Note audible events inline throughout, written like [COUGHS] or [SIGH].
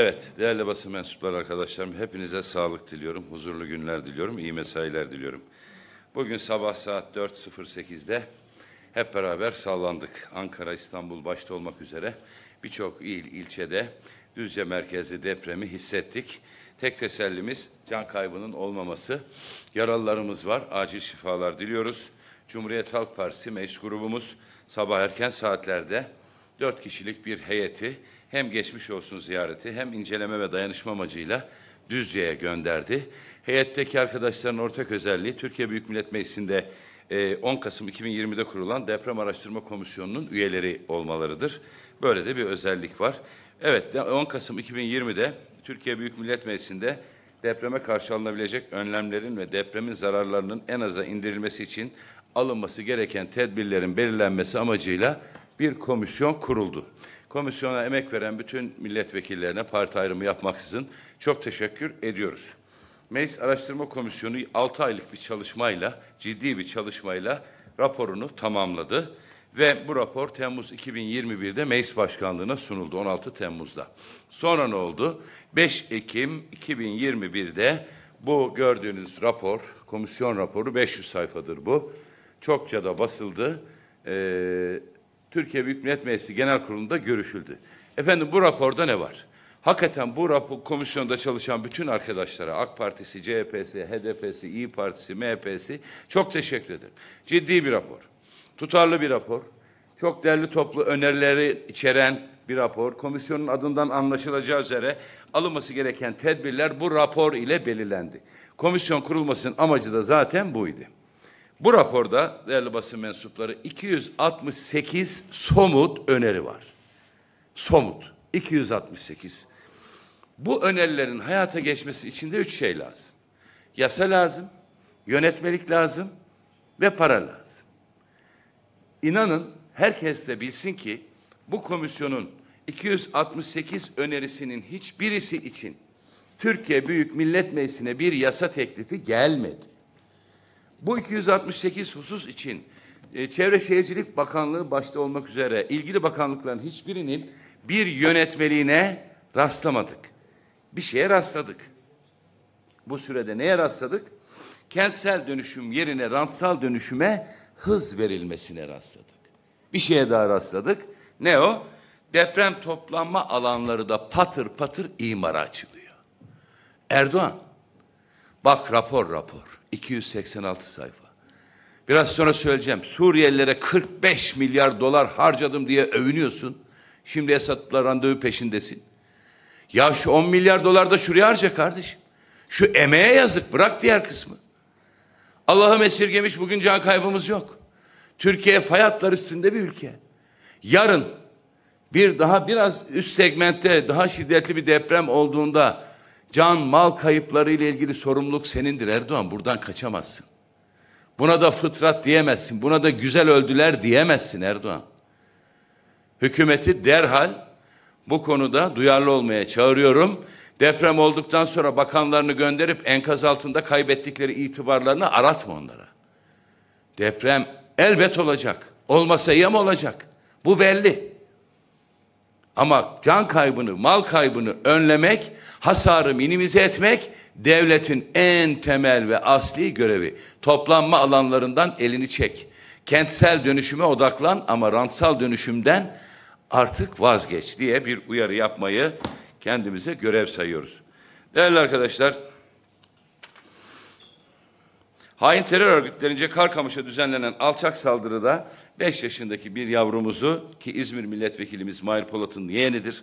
Evet, değerli basın mensupları arkadaşlarım, hepinize sağlık diliyorum, huzurlu günler diliyorum, iyi mesailer diliyorum. Bugün sabah saat 4.08'de hep beraber sallandık. Ankara, İstanbul başta olmak üzere birçok il, ilçede Düzce merkezi depremi hissettik. Tek tesellimiz can kaybının olmaması. Yaralılarımız var, acil şifalar diliyoruz. Cumhuriyet Halk Partisi meclis grubumuz sabah erken saatlerde dört kişilik bir heyeti hem geçmiş olsun ziyareti hem inceleme ve dayanışma amacıyla Düzce'ye gönderdi. Heyetteki arkadaşların ortak özelliği Türkiye Büyük Millet Meclisi'nde 10 e, Kasım 2020'de kurulan Deprem Araştırma Komisyonu'nun üyeleri olmalarıdır. Böyle de bir özellik var. Evet 10 Kasım 2020'de Türkiye Büyük Millet Meclisi'nde depreme karşı alınabilecek önlemlerin ve depremin zararlarının en aza indirilmesi için alınması gereken tedbirlerin belirlenmesi amacıyla bir komisyon kuruldu. Komisyona emek veren bütün milletvekillerine parti ayrımı yapmaksızın çok teşekkür ediyoruz. Meclis Araştırma Komisyonu 6 aylık bir çalışmayla, ciddi bir çalışmayla raporunu tamamladı. Ve bu rapor Temmuz 2021'de Meclis Başkanlığı'na sunuldu 16 Temmuz'da. Sonra ne oldu? 5 Ekim 2021'de bu gördüğünüz rapor, komisyon raporu 500 sayfadır bu. Çokça da basıldı. Ee, Türkiye Büyük Millet Meclisi Genel Kurulu'nda görüşüldü. Efendim bu raporda ne var? Hakikaten bu rapor, komisyonda çalışan bütün arkadaşlara, AK Partisi, CHP'si, HDP'si, İyi Partisi, MHP'si çok teşekkür ederim. Ciddi bir rapor. Tutarlı bir rapor. Çok değerli toplu önerileri içeren bir rapor. Komisyonun adından anlaşılacağı üzere alınması gereken tedbirler bu rapor ile belirlendi. Komisyon kurulmasının amacı da zaten buydu. Bu raporda değerli basın mensupları 268 somut öneri var. Somut 268. Bu önerilerin hayata geçmesi için de üç şey lazım. Yasa lazım, yönetmelik lazım ve para lazım. İnanın herkes de bilsin ki bu komisyonun 268 önerisinin hiçbirisi için Türkiye Büyük Millet Meclisi'ne bir yasa teklifi gelmedi. Bu 268 husus için e, Çevre Şehircilik Bakanlığı başta olmak üzere ilgili bakanlıkların hiçbirinin bir yönetmeliğine rastlamadık. Bir şeye rastladık. Bu sürede neye rastladık? Kentsel dönüşüm yerine rantsal dönüşüme hız verilmesine rastladık. Bir şeye daha rastladık. Ne o? Deprem toplanma alanları da patır patır imara açılıyor. Erdoğan, bak rapor rapor. 286 sayfa. Biraz sonra söyleyeceğim. Suriyelilere 45 milyar dolar harcadım diye övünüyorsun. Şimdi Esad'la randevu peşindesin. Ya şu 10 milyar dolar da şuraya harca kardeşim. Şu emeğe yazık bırak diğer kısmı. Allah'ım esirgemiş bugün can kaybımız yok. Türkiye fay hatları üstünde bir ülke. Yarın bir daha biraz üst segmentte daha şiddetli bir deprem olduğunda Can mal kayıpları ile ilgili sorumluluk senindir Erdoğan. Buradan kaçamazsın. Buna da fıtrat diyemezsin. Buna da güzel öldüler diyemezsin Erdoğan. Hükümeti derhal bu konuda duyarlı olmaya çağırıyorum. Deprem olduktan sonra bakanlarını gönderip enkaz altında kaybettikleri itibarlarını aratma onlara. Deprem elbet olacak. Olmasa yem olacak. Bu belli. Ama can kaybını, mal kaybını önlemek, hasarı minimize etmek devletin en temel ve asli görevi. Toplanma alanlarından elini çek. Kentsel dönüşüme odaklan ama rantsal dönüşümden artık vazgeç diye bir uyarı yapmayı kendimize görev sayıyoruz. Değerli arkadaşlar, hain terör örgütlerince Karkamış'a düzenlenen alçak saldırıda 5 yaşındaki bir yavrumuzu ki İzmir Milletvekilimiz Mahir Polat'ın yeğenidir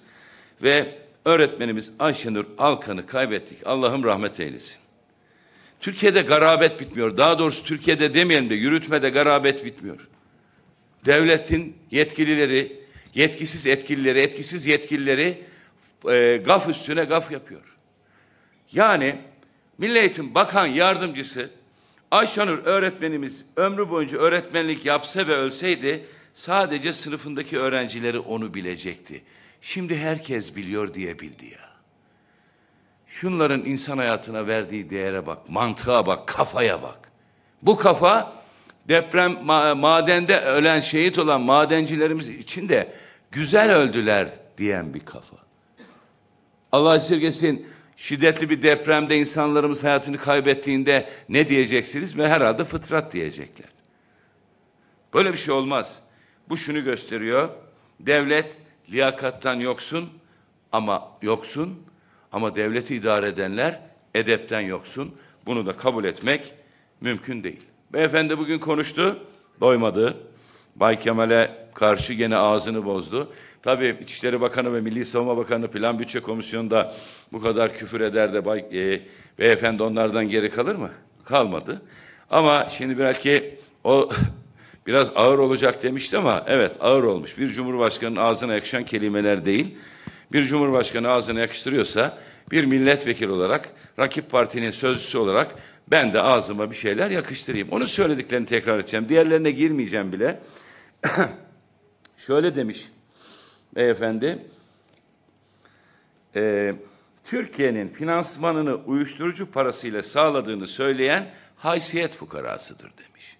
ve öğretmenimiz Ayşenur Alkan'ı kaybettik. Allah'ım rahmet eylesin. Türkiye'de garabet bitmiyor. Daha doğrusu Türkiye'de demeyelim de yürütmede garabet bitmiyor. Devletin yetkilileri, yetkisiz etkilileri, etkisiz yetkilileri e, gaf üstüne gaf yapıyor. Yani Milli Eğitim Bakan Yardımcısı Ayşanur öğretmenimiz ömrü boyunca öğretmenlik yapsa ve ölseydi sadece sınıfındaki öğrencileri onu bilecekti. Şimdi herkes biliyor diye bildi ya. Şunların insan hayatına verdiği değere bak, mantığa bak, kafaya bak. Bu kafa deprem ma madende ölen şehit olan madencilerimiz için de güzel öldüler diyen bir kafa. Allah esirgesin şiddetli bir depremde insanlarımız hayatını kaybettiğinde ne diyeceksiniz? Ve herhalde fıtrat diyecekler. Böyle bir şey olmaz. Bu şunu gösteriyor. Devlet liyakattan yoksun ama yoksun ama devleti idare edenler edepten yoksun. Bunu da kabul etmek mümkün değil. Beyefendi bugün konuştu, doymadı. Bay Kemal'e karşı gene ağzını bozdu. Tabii İçişleri Bakanı ve Milli Savunma Bakanı Plan Bütçe Komisyonu'nda bu kadar küfür eder de bay, e, beyefendi onlardan geri kalır mı? Kalmadı. Ama şimdi belki o [LAUGHS] biraz ağır olacak demişti ama evet ağır olmuş. Bir cumhurbaşkanının ağzına yakışan kelimeler değil. Bir cumhurbaşkanı ağzına yakıştırıyorsa bir milletvekili olarak, rakip partinin sözcüsü olarak ben de ağzıma bir şeyler yakıştırayım. Onu söylediklerini tekrar edeceğim. Diğerlerine girmeyeceğim bile. [CLEARS THROAT] Şöyle demiş beyefendi e, Türkiye'nin finansmanını uyuşturucu parasıyla sağladığını söyleyen haysiyet fukarasıdır demiş.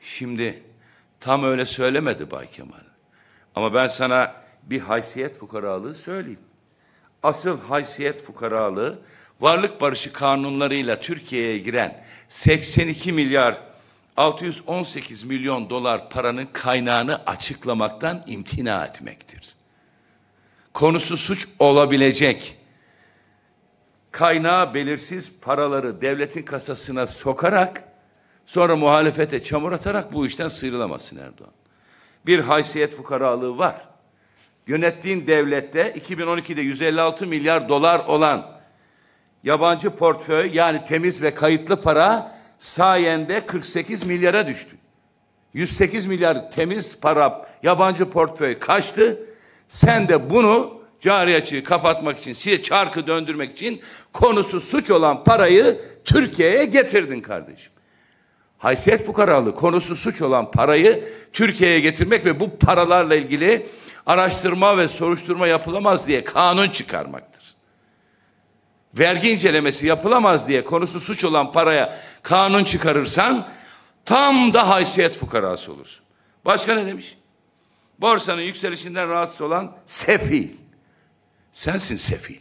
Şimdi tam öyle söylemedi Bay Kemal. Ama ben sana bir haysiyet fukaralığı söyleyeyim. Asıl haysiyet fukaralığı varlık barışı kanunlarıyla Türkiye'ye giren 82 milyar 618 milyon dolar paranın kaynağını açıklamaktan imtina etmektir. Konusu suç olabilecek kaynağı belirsiz paraları devletin kasasına sokarak sonra muhalefete çamur atarak bu işten sıyrılamasın Erdoğan. Bir haysiyet fukaralığı var. Yönettiğin devlette 2012'de 156 milyar dolar olan yabancı portföy yani temiz ve kayıtlı para sayende 48 milyara düştü. 108 milyar temiz para yabancı portföy kaçtı. Sen de bunu cari açığı kapatmak için, size çarkı döndürmek için konusu suç olan parayı Türkiye'ye getirdin kardeşim. Haysiyet fukaralığı konusu suç olan parayı Türkiye'ye getirmek ve bu paralarla ilgili araştırma ve soruşturma yapılamaz diye kanun çıkarmaktır vergi incelemesi yapılamaz diye konusu suç olan paraya kanun çıkarırsan tam da haysiyet fukarası olursun. Başka ne demiş? Borsanın yükselişinden rahatsız olan sefil. Sensin sefil.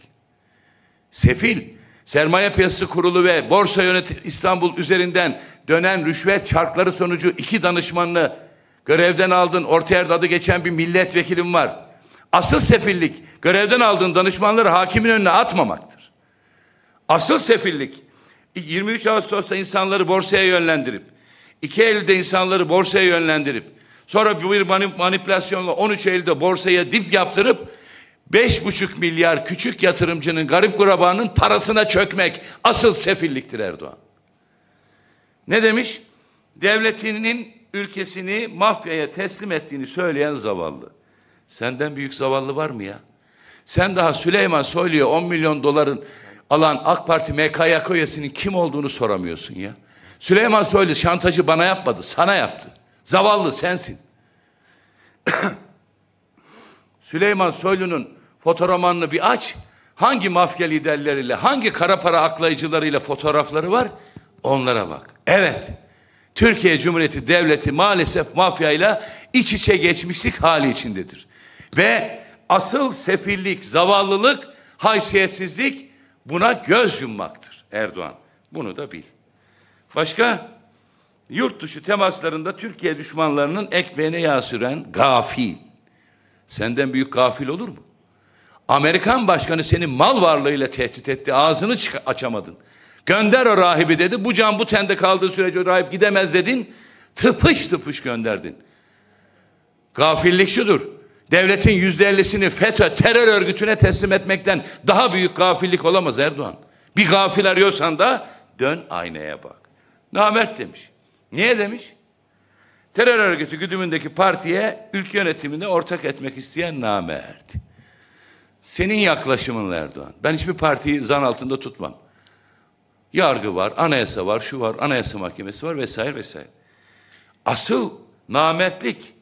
Sefil, sermaye piyasası kurulu ve borsa yönet İstanbul üzerinden dönen rüşvet çarkları sonucu iki danışmanını görevden aldın, orta yerde adı geçen bir milletvekilim var. Asıl sefillik görevden aldığın danışmanları hakimin önüne atmamaktır. Asıl sefillik 23 Ağustos'ta insanları borsaya yönlendirip 2 Eylül'de insanları borsaya yönlendirip sonra bir manipülasyonla 13 Eylül'de borsaya dip yaptırıp 5,5 milyar küçük yatırımcının garip kurabanın parasına çökmek asıl sefilliktir Erdoğan. Ne demiş? Devletinin ülkesini mafyaya teslim ettiğini söyleyen zavallı. Senden büyük zavallı var mı ya? Sen daha Süleyman Soylu'ya 10 milyon doların alan AK Parti MKYK üyesinin kim olduğunu soramıyorsun ya. Süleyman Soylu şantajı bana yapmadı, sana yaptı. Zavallı sensin. [COUGHS] Süleyman Soylu'nun fotoromanını bir aç. Hangi mafya liderleriyle, hangi kara para aklayıcılarıyla fotoğrafları var? Onlara bak. Evet. Türkiye Cumhuriyeti Devleti maalesef mafyayla iç içe geçmişlik hali içindedir. Ve asıl sefillik, zavallılık, haysiyetsizlik Buna göz yummaktır Erdoğan. Bunu da bil. Başka? Yurt dışı temaslarında Türkiye düşmanlarının ekmeğine yağ süren gafil. Senden büyük gafil olur mu? Amerikan başkanı seni mal varlığıyla tehdit etti. Ağzını açamadın. Gönder o rahibi dedi. Bu can bu tende kaldığı sürece o rahip gidemez dedin. Tıpış tıpış gönderdin. Gafillik şudur devletin yüzde ellisini FETÖ terör örgütüne teslim etmekten daha büyük gafillik olamaz Erdoğan. Bir gafil arıyorsan da dön aynaya bak. Namert demiş. Niye demiş? Terör örgütü güdümündeki partiye ülke yönetimini ortak etmek isteyen namert. Senin yaklaşımın Erdoğan. Ben hiçbir partiyi zan altında tutmam. Yargı var, anayasa var, şu var, anayasa mahkemesi var vesaire vesaire. Asıl namertlik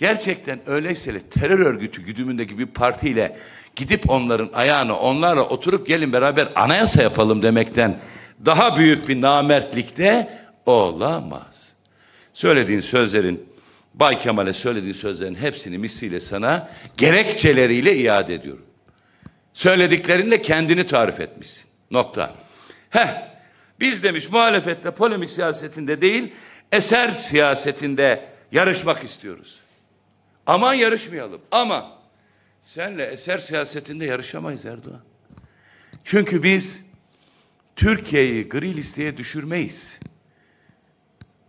Gerçekten öyleyse terör örgütü güdümündeki bir partiyle gidip onların ayağına onlarla oturup gelin beraber anayasa yapalım demekten daha büyük bir namertlikte olamaz. Söylediğin sözlerin Bay Kemal'e söylediğin sözlerin hepsini misliyle sana gerekçeleriyle iade ediyorum. Söylediklerinle kendini tarif etmişsin. Nokta. Heh, biz demiş muhalefette polemik siyasetinde değil, eser siyasetinde yarışmak istiyoruz. Aman yarışmayalım. Ama senle eser siyasetinde yarışamayız Erdoğan. Çünkü biz Türkiye'yi gri listeye düşürmeyiz.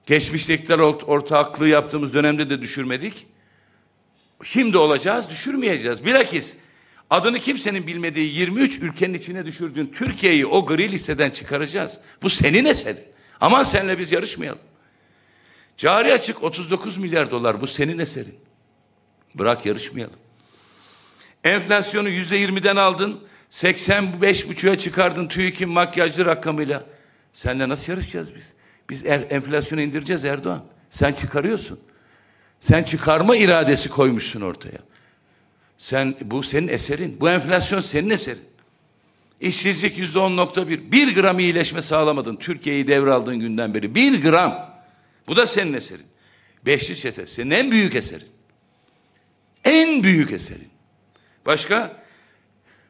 Geçmişte ortaklığı yaptığımız dönemde de düşürmedik. Şimdi olacağız, düşürmeyeceğiz. Bilakis adını kimsenin bilmediği 23 ülkenin içine düşürdüğün Türkiye'yi o gri listeden çıkaracağız. Bu senin eserin. Aman senle biz yarışmayalım. Cari açık 39 milyar dolar bu senin eserin. Bırak yarışmayalım. Enflasyonu yüzde yirmiden aldın, seksen beş buçuğa çıkardın TÜİK'in makyajlı rakamıyla. Seninle nasıl yarışacağız biz? Biz er, enflasyonu indireceğiz Erdoğan. Sen çıkarıyorsun. Sen çıkarma iradesi koymuşsun ortaya. Sen bu senin eserin. Bu enflasyon senin eserin. İşsizlik yüzde on nokta bir. Bir gram iyileşme sağlamadın. Türkiye'yi devraldığın günden beri. Bir gram. Bu da senin eserin. Beşli çete. Senin en büyük eserin. En büyük eserin. Başka?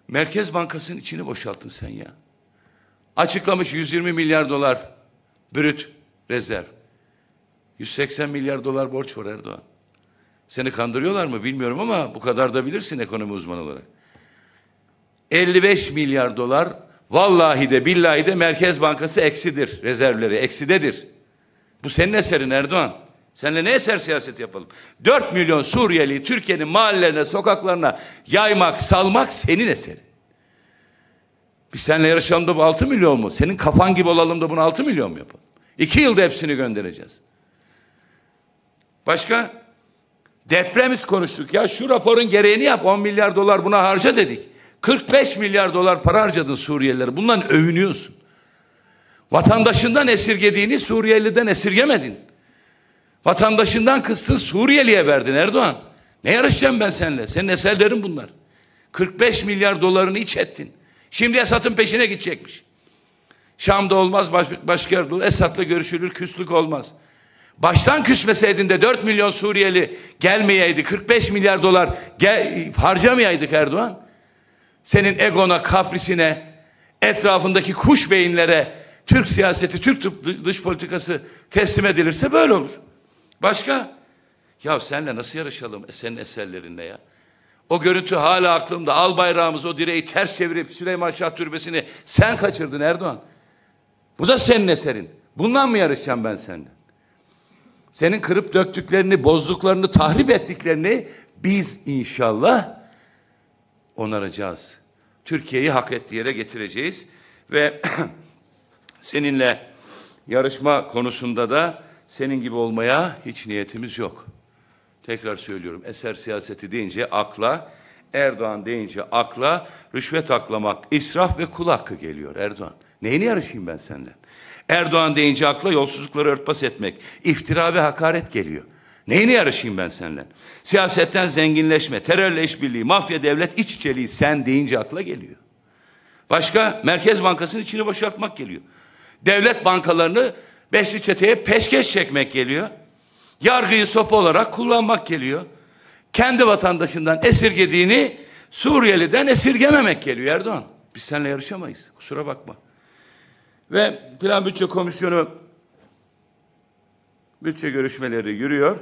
Merkez Bankası'nın içini boşalttın sen ya. Açıklamış 120 milyar dolar brüt rezerv. 180 milyar dolar borç var Erdoğan. Seni kandırıyorlar mı bilmiyorum ama bu kadar da bilirsin ekonomi uzmanı olarak. 55 milyar dolar vallahi de billahi de Merkez Bankası eksidir. Rezervleri eksidedir. Bu senin eserin Erdoğan. Seninle ne eser siyaset yapalım? 4 milyon Suriyeli Türkiye'nin mahallelerine, sokaklarına yaymak, salmak senin eserin. Biz seninle yarışalım da bu 6 milyon mu? Senin kafan gibi olalım da bunu 6 milyon mu yapalım? 2 yılda hepsini göndereceğiz. Başka? Depremiz konuştuk ya. Şu raporun gereğini yap. 10 milyar dolar buna harca dedik. 45 milyar dolar para harcadın Suriyelilere. Bundan övünüyorsun. Vatandaşından esirgediğini Suriyeli'den esirgemedin. Vatandaşından kıstın Suriyeli'ye verdin Erdoğan. Ne yarışacağım ben seninle? Senin eserlerin bunlar. 45 milyar dolarını iç ettin. Şimdi esatın peşine gidecekmiş. Şam'da olmaz baş, başka yerde olur. Esad'la görüşülür küslük olmaz. Baştan küsmeseydin de 4 milyon Suriyeli gelmeyeydi. 45 milyar dolar gel, harcamayaydık Erdoğan. Senin egona, kaprisine, etrafındaki kuş beyinlere Türk siyaseti, Türk dış politikası teslim edilirse böyle olur. Başka? Ya senle nasıl yarışalım e, senin eserlerinle ya? O görüntü hala aklımda. Al bayrağımızı o direği ters çevirip Süleyman Şah Türbesi'ni sen kaçırdın Erdoğan. Bu da senin eserin. Bundan mı yarışacağım ben seninle? Senin kırıp döktüklerini, bozduklarını, tahrip ettiklerini biz inşallah onaracağız. Türkiye'yi hak ettiği yere getireceğiz ve [CLEARS THROAT] seninle yarışma konusunda da senin gibi olmaya hiç niyetimiz yok. Tekrar söylüyorum eser siyaseti deyince akla, Erdoğan deyince akla, rüşvet aklamak, israf ve kul hakkı geliyor Erdoğan. Neyini yarışayım ben senden? Erdoğan deyince akla yolsuzlukları örtbas etmek, iftira ve hakaret geliyor. Neyini yarışayım ben seninle? Siyasetten zenginleşme, terörle işbirliği, mafya devlet iç içeliği sen deyince akla geliyor. Başka Merkez Bankası'nın içini boşaltmak geliyor. Devlet bankalarını Beşli çeteye peşkeş çekmek geliyor. Yargıyı sopa olarak kullanmak geliyor. Kendi vatandaşından esirgediğini Suriyeli'den esirgememek geliyor Erdoğan. Biz seninle yarışamayız. Kusura bakma. Ve Plan Bütçe Komisyonu bütçe görüşmeleri yürüyor.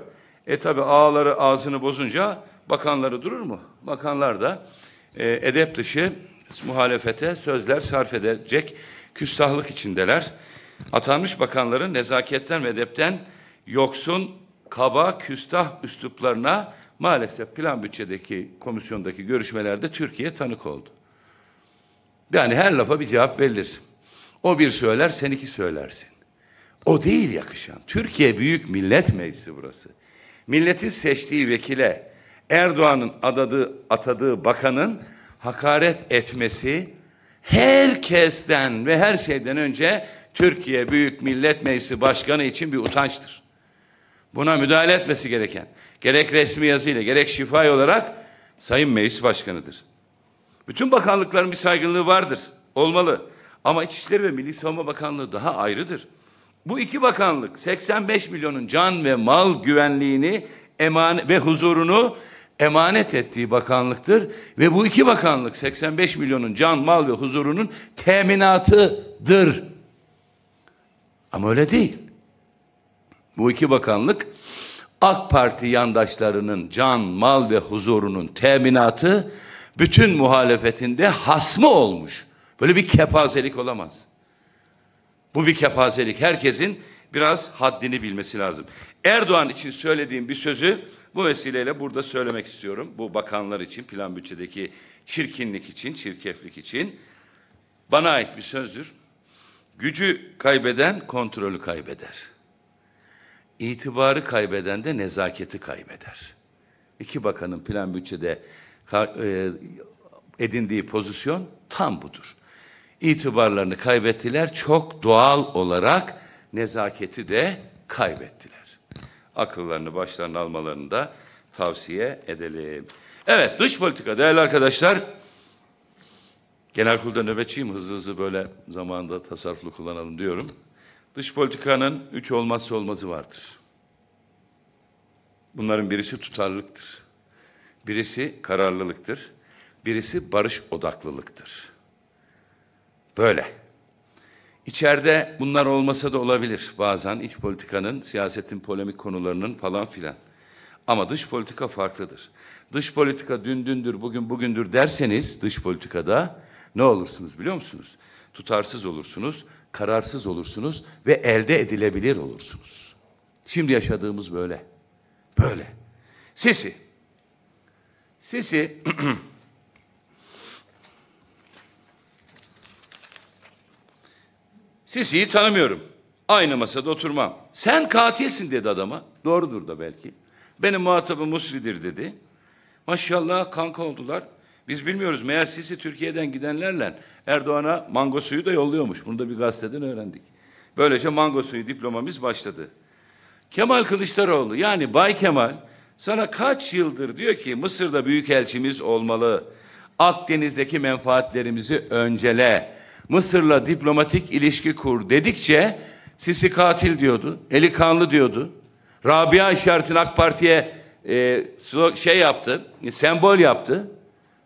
E tabi ağları ağzını bozunca bakanları durur mu? Bakanlar da e, edep dışı muhalefete sözler sarf edecek küstahlık içindeler. Atanmış bakanların nezaketten ve edepten yoksun, kaba, küstah üsluplarına maalesef plan bütçedeki komisyondaki görüşmelerde Türkiye tanık oldu. Yani her lafa bir cevap verilir. O bir söyler, sen iki söylersin. O değil yakışan. Türkiye Büyük Millet Meclisi burası. Milletin seçtiği vekile Erdoğan'ın adadığı, atadığı bakanın hakaret etmesi herkesten ve her şeyden önce Türkiye Büyük Millet Meclisi Başkanı için bir utançtır. Buna müdahale etmesi gereken, gerek resmi yazıyla gerek şifay olarak Sayın Meclis Başkanı'dır. Bütün bakanlıkların bir saygınlığı vardır, olmalı. Ama İçişleri ve Milli Savunma Bakanlığı daha ayrıdır. Bu iki bakanlık 85 milyonun can ve mal güvenliğini eman ve huzurunu emanet ettiği bakanlıktır ve bu iki bakanlık 85 milyonun can, mal ve huzurunun teminatıdır. Ama öyle değil. Bu iki bakanlık AK Parti yandaşlarının can, mal ve huzurunun teminatı bütün muhalefetinde hasmı olmuş. Böyle bir kepazelik olamaz. Bu bir kepazelik. Herkesin biraz haddini bilmesi lazım. Erdoğan için söylediğim bir sözü bu vesileyle burada söylemek istiyorum. Bu bakanlar için, plan bütçedeki çirkinlik için, çirkeflik için bana ait bir sözdür. Gücü kaybeden kontrolü kaybeder. İtibarı kaybeden de nezaketi kaybeder. İki bakanın plan bütçede e, edindiği pozisyon tam budur. İtibarlarını kaybettiler. Çok doğal olarak nezaketi de kaybettiler. Akıllarını başlarına almalarını da tavsiye edelim. Evet dış politika değerli arkadaşlar Genel kurulda nöbetçiyim hızlı hızlı böyle zamanda tasarruflu kullanalım diyorum. Dış politikanın üç olmazsa olmazı vardır. Bunların birisi tutarlılıktır. Birisi kararlılıktır. Birisi barış odaklılıktır. Böyle. İçeride bunlar olmasa da olabilir bazen iç politikanın, siyasetin polemik konularının falan filan. Ama dış politika farklıdır. Dış politika dün dündür, bugün bugündür derseniz dış politikada ne olursunuz biliyor musunuz? Tutarsız olursunuz, kararsız olursunuz ve elde edilebilir olursunuz. Şimdi yaşadığımız böyle. Böyle. Sisi. Sisi [CLEARS THROAT] Sisi'yi tanımıyorum. Aynı masada oturmam. Sen katilsin dedi adama. Doğrudur da belki. Benim muhatabım Musri'dir dedi. Maşallah kanka oldular. Biz bilmiyoruz. Meğer Sisi Türkiye'den gidenlerle Erdoğan'a mango suyu da yolluyormuş. Bunu da bir gazeteden öğrendik. Böylece mango suyu diplomamız başladı. Kemal Kılıçdaroğlu yani Bay Kemal sana kaç yıldır diyor ki Mısır'da büyükelçimiz olmalı. Akdeniz'deki menfaatlerimizi öncele. Mısır'la diplomatik ilişki kur dedikçe Sisi katil diyordu. Eli kanlı diyordu. Rabia işaretini AK Parti'ye e, şey yaptı, sembol yaptı.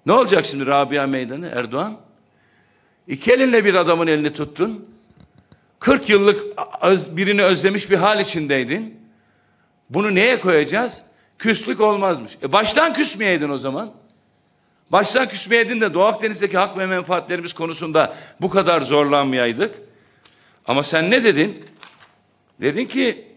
Ne olacak şimdi Rabia Meydanı Erdoğan? İki elinle bir adamın elini tuttun. 40 yıllık öz, birini özlemiş bir hal içindeydin. Bunu neye koyacağız? Küslük olmazmış. E baştan küsmeyeydin o zaman. Baştan küsmeyeydin de Doğu Akdeniz'deki hak ve menfaatlerimiz konusunda bu kadar zorlanmayaydık. Ama sen ne dedin? Dedin ki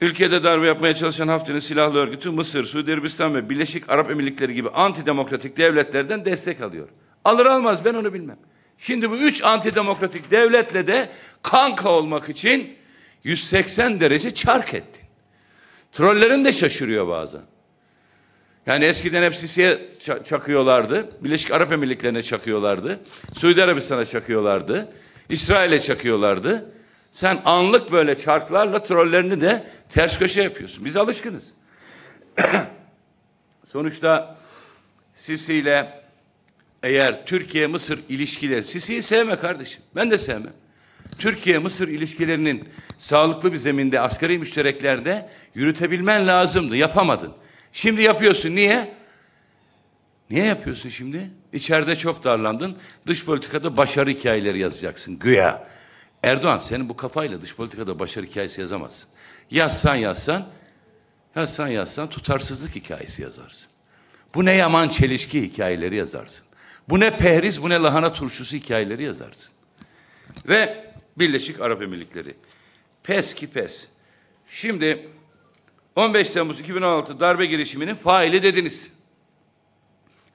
Ülkede darbe yapmaya çalışan Hafter'in silahlı örgütü Mısır, Suudi Arabistan ve Birleşik Arap Emirlikleri gibi antidemokratik devletlerden destek alıyor. Alır almaz ben onu bilmem. Şimdi bu üç antidemokratik devletle de kanka olmak için 180 derece çark ettin. Trollerin de şaşırıyor bazen. Yani eskiden hep Sisi'ye çakıyorlardı. Birleşik Arap Emirlikleri'ne çakıyorlardı. Suudi Arabistan'a çakıyorlardı. İsrail'e çakıyorlardı. Sen anlık böyle çarklarla trollerini de ters köşe yapıyorsun. Biz alışkınız. [CLEARS THROAT] Sonuçta Sisi ile eğer Türkiye-Mısır ilişkileri, Sisi'yi sevme kardeşim, ben de sevmem. Türkiye-Mısır ilişkilerinin sağlıklı bir zeminde, asgari müştereklerde yürütebilmen lazımdı, yapamadın. Şimdi yapıyorsun, niye? Niye yapıyorsun şimdi? İçeride çok darlandın, dış politikada başarı hikayeleri yazacaksın, güya. Erdoğan senin bu kafayla dış politikada başarı hikayesi yazamazsın. Yazsan yazsan, yazsan yazsan tutarsızlık hikayesi yazarsın. Bu ne yaman çelişki hikayeleri yazarsın. Bu ne pehriz, bu ne lahana turşusu hikayeleri yazarsın. Ve Birleşik Arap Emirlikleri. Pes ki pes. Şimdi 15 Temmuz 2016 darbe girişiminin faili dediniz.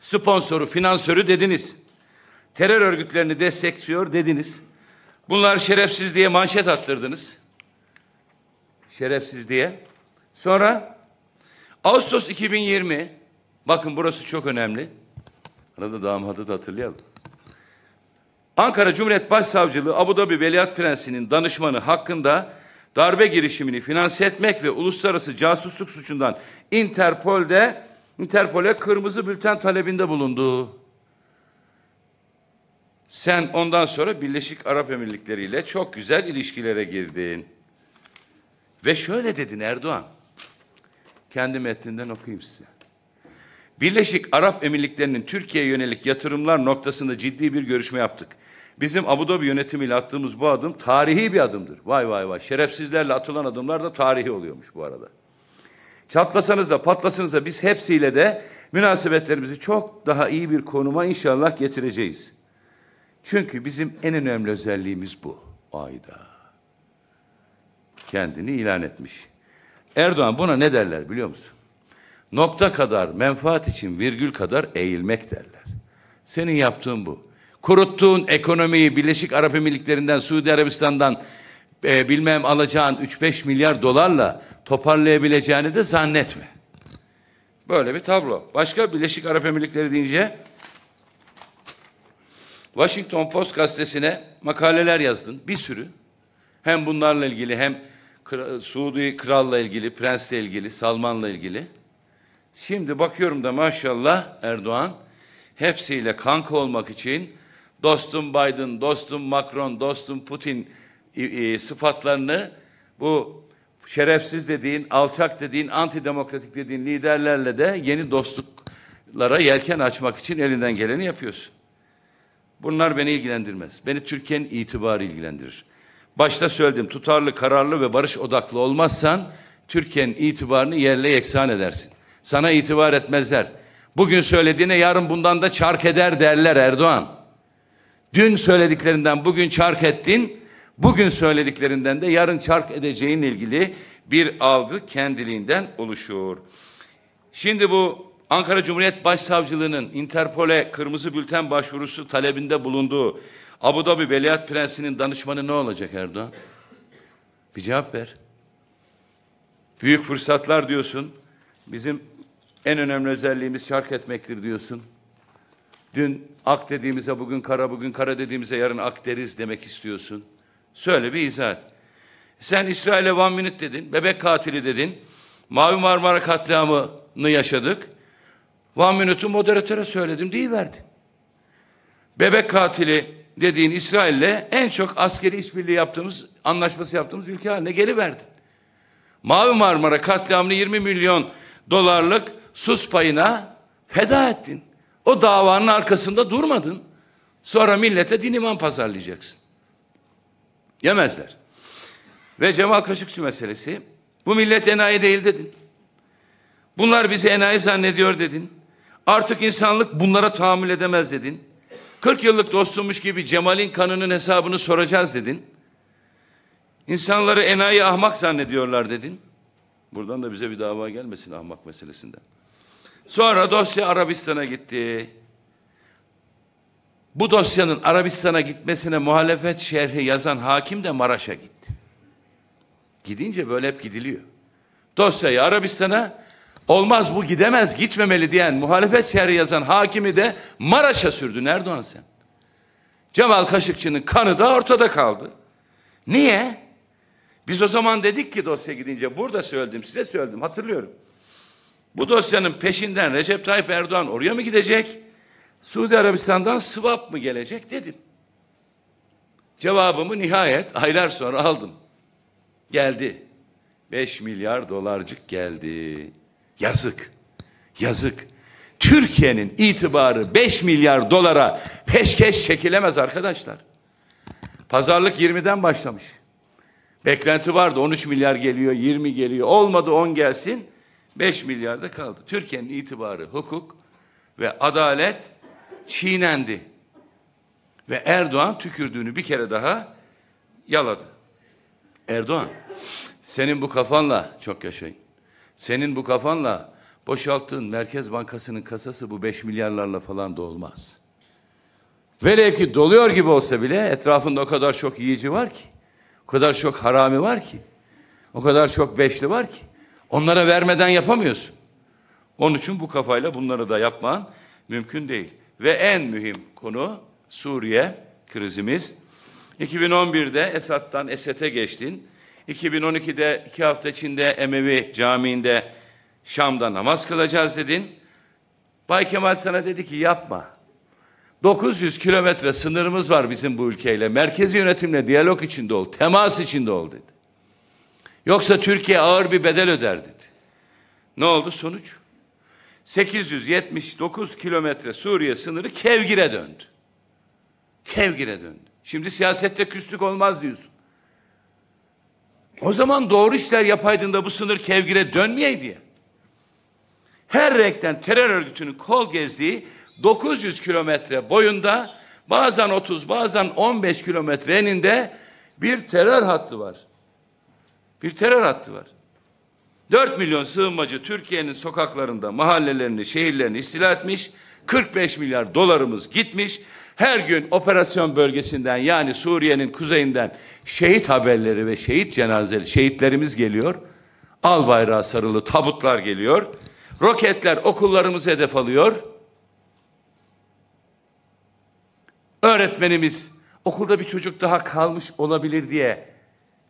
Sponsoru, finansörü dediniz. Terör örgütlerini destekliyor dediniz. Bunlar şerefsiz diye manşet attırdınız. Şerefsiz diye. Sonra Ağustos 2020 bakın burası çok önemli. Arada damadı da hatırlayalım. Ankara Cumhuriyet Başsavcılığı Abu Dhabi Veliaht Prensi'nin danışmanı hakkında darbe girişimini finanse etmek ve uluslararası casusluk suçundan Interpol'de Interpol'e kırmızı bülten talebinde bulunduğu. Sen ondan sonra Birleşik Arap Emirlikleri ile çok güzel ilişkilere girdin. Ve şöyle dedin Erdoğan. Kendi metninden okuyayım size. Birleşik Arap Emirlikleri'nin Türkiye'ye yönelik yatırımlar noktasında ciddi bir görüşme yaptık. Bizim Abu Dhabi yönetimiyle attığımız bu adım tarihi bir adımdır. Vay vay vay. Şerefsizlerle atılan adımlar da tarihi oluyormuş bu arada. Çatlasanız da patlasanız da biz hepsiyle de münasebetlerimizi çok daha iyi bir konuma inşallah getireceğiz. Çünkü bizim en önemli özelliğimiz bu. Ayda. Kendini ilan etmiş. Erdoğan buna ne derler biliyor musun? Nokta kadar menfaat için virgül kadar eğilmek derler. Senin yaptığın bu. Kuruttuğun ekonomiyi Birleşik Arap Emirlikleri'nden, Suudi Arabistan'dan e, bilmem alacağın 3-5 milyar dolarla toparlayabileceğini de zannetme. Böyle bir tablo. Başka Birleşik Arap Emirlikleri deyince Washington Post gazetesine makaleler yazdın. Bir sürü. Hem bunlarla ilgili hem Suudi Kral'la ilgili, Prens'le ilgili, Salman'la ilgili. Şimdi bakıyorum da maşallah Erdoğan hepsiyle kanka olmak için dostum Biden, dostum Macron, dostum Putin sıfatlarını bu şerefsiz dediğin, alçak dediğin, antidemokratik dediğin liderlerle de yeni dostluklara yelken açmak için elinden geleni yapıyorsun. Bunlar beni ilgilendirmez. Beni Türkiye'nin itibarı ilgilendirir. Başta söyledim tutarlı, kararlı ve barış odaklı olmazsan Türkiye'nin itibarını yerle yeksan edersin. Sana itibar etmezler. Bugün söylediğine yarın bundan da çark eder derler Erdoğan. Dün söylediklerinden bugün çark ettin, bugün söylediklerinden de yarın çark edeceğin ilgili bir algı kendiliğinden oluşuyor. Şimdi bu Ankara Cumhuriyet Başsavcılığı'nın Interpol'e kırmızı bülten başvurusu talebinde bulunduğu Abu Dhabi Veliaht Prensi'nin danışmanı ne olacak Erdoğan? Bir cevap ver. Büyük fırsatlar diyorsun. Bizim en önemli özelliğimiz şark etmektir diyorsun. Dün ak dediğimize bugün kara, bugün kara dediğimize yarın ak deriz demek istiyorsun. Söyle bir izah et. Sen İsrail'e one minute dedin, bebek katili dedin. Mavi Marmara katliamını yaşadık. Van Minut'u moderatöre söyledim değil deyiverdin. Bebek katili dediğin İsrail'le en çok askeri işbirliği yaptığımız, anlaşması yaptığımız ülke haline geliverdin. Mavi Marmara katliamını 20 milyon dolarlık sus payına feda ettin. O davanın arkasında durmadın. Sonra millete din iman pazarlayacaksın. Yemezler. Ve Cemal Kaşıkçı meselesi. Bu millet enayi değil dedin. Bunlar bizi enayi zannediyor dedin. Artık insanlık bunlara tahammül edemez dedin. 40 yıllık dostummuş gibi Cemal'in kanının hesabını soracağız dedin. İnsanları enayi ahmak zannediyorlar dedin. Buradan da bize bir dava gelmesin ahmak meselesinden. Sonra dosya Arabistan'a gitti. Bu dosyanın Arabistan'a gitmesine muhalefet şerhi yazan hakim de Maraş'a gitti. Gidince böyle hep gidiliyor. Dosyayı Arabistan'a, Olmaz bu gidemez gitmemeli diyen muhalefet seyri yazan hakimi de Maraş'a sürdün Erdoğan sen. Cemal Kaşıkçı'nın kanı da ortada kaldı. Niye? Biz o zaman dedik ki dosya gidince burada söyledim size söyledim hatırlıyorum. Bu dosyanın peşinden Recep Tayyip Erdoğan oraya mı gidecek? Suudi Arabistan'dan swap mı gelecek dedim. Cevabımı nihayet aylar sonra aldım. Geldi. 5 milyar dolarcık geldi. Yazık. Yazık. Türkiye'nin itibarı 5 milyar dolara peşkeş çekilemez arkadaşlar. Pazarlık 20'den başlamış. Beklenti vardı 13 milyar geliyor, 20 geliyor. Olmadı 10 gelsin. 5 milyarda kaldı. Türkiye'nin itibarı hukuk ve adalet çiğnendi. Ve Erdoğan tükürdüğünü bir kere daha yaladı. Erdoğan senin bu kafanla çok yaşayın. Senin bu kafanla boşalttığın Merkez Bankası'nın kasası bu 5 milyarlarla falan da olmaz. Velev ki doluyor gibi olsa bile etrafında o kadar çok yiyici var ki, o kadar çok harami var ki, o kadar çok beşli var ki onlara vermeden yapamıyorsun. Onun için bu kafayla bunları da yapman mümkün değil. Ve en mühim konu Suriye krizimiz. 2011'de Esad'dan Esed'e geçtin. 2012'de iki hafta içinde Emevi Camii'nde Şam'da namaz kılacağız dedin. Bay Kemal sana dedi ki yapma. 900 kilometre sınırımız var bizim bu ülkeyle. Merkezi yönetimle diyalog içinde ol, temas içinde ol dedi. Yoksa Türkiye ağır bir bedel öder dedi. Ne oldu sonuç? 879 kilometre Suriye sınırı Kevgir'e döndü. Kevgir'e döndü. Şimdi siyasette küslük olmaz diyorsun. O zaman doğru işler yapaydın da bu sınır kevgire dönmeyeydi ya. Her renkten terör örgütünün kol gezdiği 900 kilometre boyunda bazen 30 bazen 15 kilometre eninde bir terör hattı var. Bir terör hattı var. 4 milyon sığınmacı Türkiye'nin sokaklarında mahallelerini, şehirlerini istila etmiş. 45 milyar dolarımız gitmiş. Her gün operasyon bölgesinden yani Suriye'nin kuzeyinden şehit haberleri ve şehit cenazeleri, şehitlerimiz geliyor. Al bayrağı sarılı tabutlar geliyor. Roketler okullarımızı hedef alıyor. Öğretmenimiz okulda bir çocuk daha kalmış olabilir diye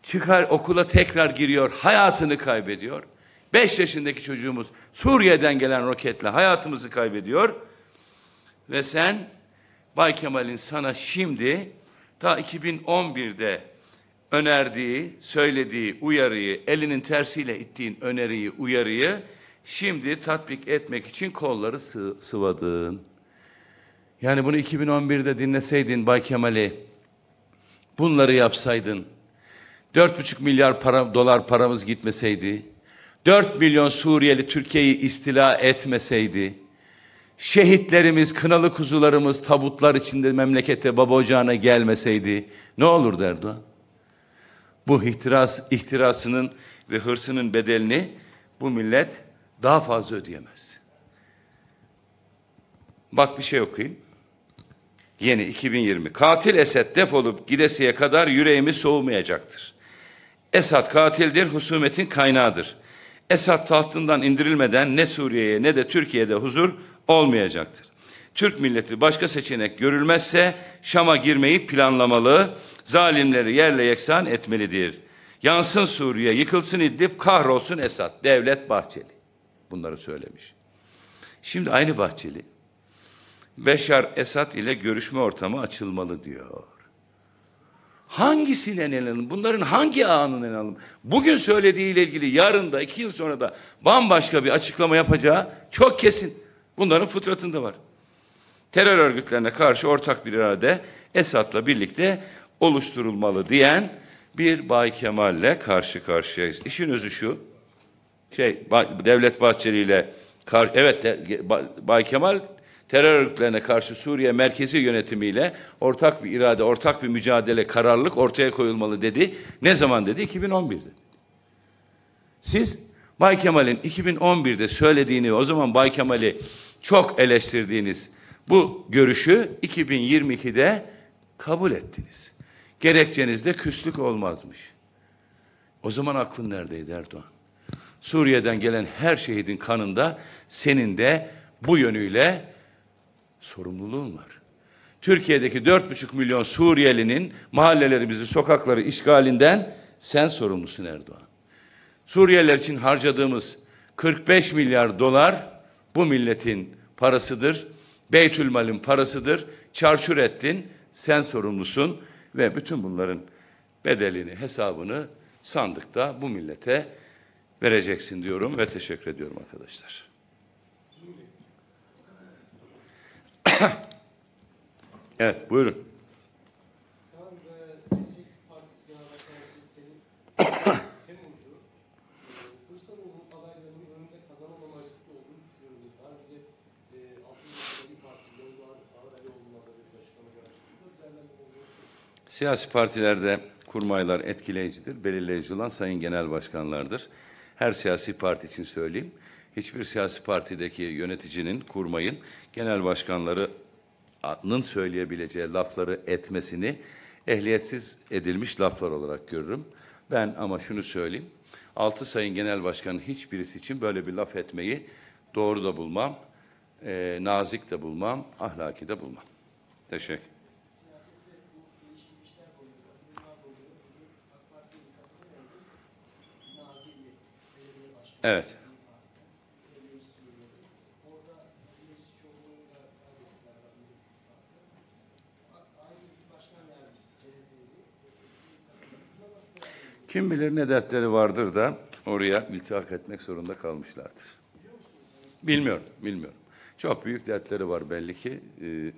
çıkar okula tekrar giriyor, hayatını kaybediyor. Beş yaşındaki çocuğumuz Suriye'den gelen roketle hayatımızı kaybediyor. Ve sen Bay Kemal'in sana şimdi ta 2011'de önerdiği, söylediği uyarıyı, elinin tersiyle ittiğin öneriyi, uyarıyı şimdi tatbik etmek için kolları sı sıvadın. Yani bunu 2011'de dinleseydin Bay Kemal'i, bunları yapsaydın, 4,5 milyar para, dolar paramız gitmeseydi, 4 milyon Suriyeli Türkiye'yi istila etmeseydi, şehitlerimiz, kınalı kuzularımız tabutlar içinde memlekete baba ocağına gelmeseydi ne olur derdi? Bu ihtiras, ihtirasının ve hırsının bedelini bu millet daha fazla ödeyemez. Bak bir şey okuyayım. Yeni 2020. Katil Esed defolup gidesiye kadar yüreğimi soğumayacaktır. Esad katildir, husumetin kaynağıdır. Esad tahtından indirilmeden ne Suriye'ye ne de Türkiye'de huzur olmayacaktır. Türk milleti başka seçenek görülmezse Şam'a girmeyi planlamalı, zalimleri yerle yeksan etmelidir. Yansın Suriye, yıkılsın İdlib, kahrolsun Esad, devlet Bahçeli. Bunları söylemiş. Şimdi aynı Bahçeli, Beşar Esad ile görüşme ortamı açılmalı diyor. Hangisine inanalım? Bunların hangi anına inanalım? Bugün söylediğiyle ilgili yarın da iki yıl sonra da bambaşka bir açıklama yapacağı çok kesin. Bunların fıtratında var. Terör örgütlerine karşı ortak bir irade Esad'la birlikte oluşturulmalı diyen bir Bay Kemal'le karşı karşıyayız. İşin özü şu. Şey Devlet Bahçeli ile evet Bay Kemal terör örgütlerine karşı Suriye merkezi yönetimiyle ortak bir irade, ortak bir mücadele, kararlılık ortaya koyulmalı dedi. Ne zaman dedi? 2011'de. Siz Bay Kemal'in 2011'de söylediğini, o zaman Bay Kemal'i çok eleştirdiğiniz bu görüşü 2022'de kabul ettiniz. Gerekçenizde küslük olmazmış. O zaman aklın neredeydi Erdoğan? Suriye'den gelen her şehidin kanında senin de bu yönüyle Sorumluluğun var. Türkiye'deki dört buçuk milyon Suriyelinin mahallelerimizi, sokakları işgalinden sen sorumlusun Erdoğan. Suriyeliler için harcadığımız 45 milyar dolar bu milletin parasıdır. Beytülmal'in parasıdır. Çarçur ettin, sen sorumlusun ve bütün bunların bedelini, hesabını sandıkta bu millete vereceksin diyorum ve teşekkür ediyorum arkadaşlar. [COUGHS] evet buyurun. [COUGHS] Siyasi partilerde kurmaylar etkileyicidir. Belirleyici olan sayın genel başkanlardır. Her siyasi parti için söyleyeyim hiçbir siyasi partideki yöneticinin, kurmayın genel başkanlarının söyleyebileceği lafları etmesini ehliyetsiz edilmiş laflar olarak görürüm. Ben ama şunu söyleyeyim. Altı sayın genel başkanı hiçbirisi için böyle bir laf etmeyi doğru da bulmam, e, nazik de bulmam, ahlaki de bulmam. Teşekkür. Evet. Kim bilir ne dertleri vardır da oraya iltihak etmek zorunda kalmışlardır. Bilmiyorum, bilmiyorum. Çok büyük dertleri var belli ki. Ee,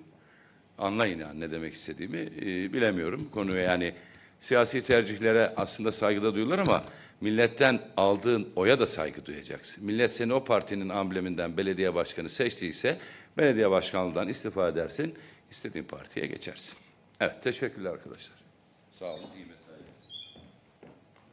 anlayın yani ne demek istediğimi. Ee, bilemiyorum konuya yani siyasi tercihlere aslında saygıda duyuyorlar ama milletten aldığın oya da saygı duyacaksın. Millet seni o partinin ambleminden belediye başkanı seçtiyse belediye başkanlığından istifa edersin, istediğin partiye geçersin. Evet, teşekkürler arkadaşlar. Sağ olun, iyi mesaj.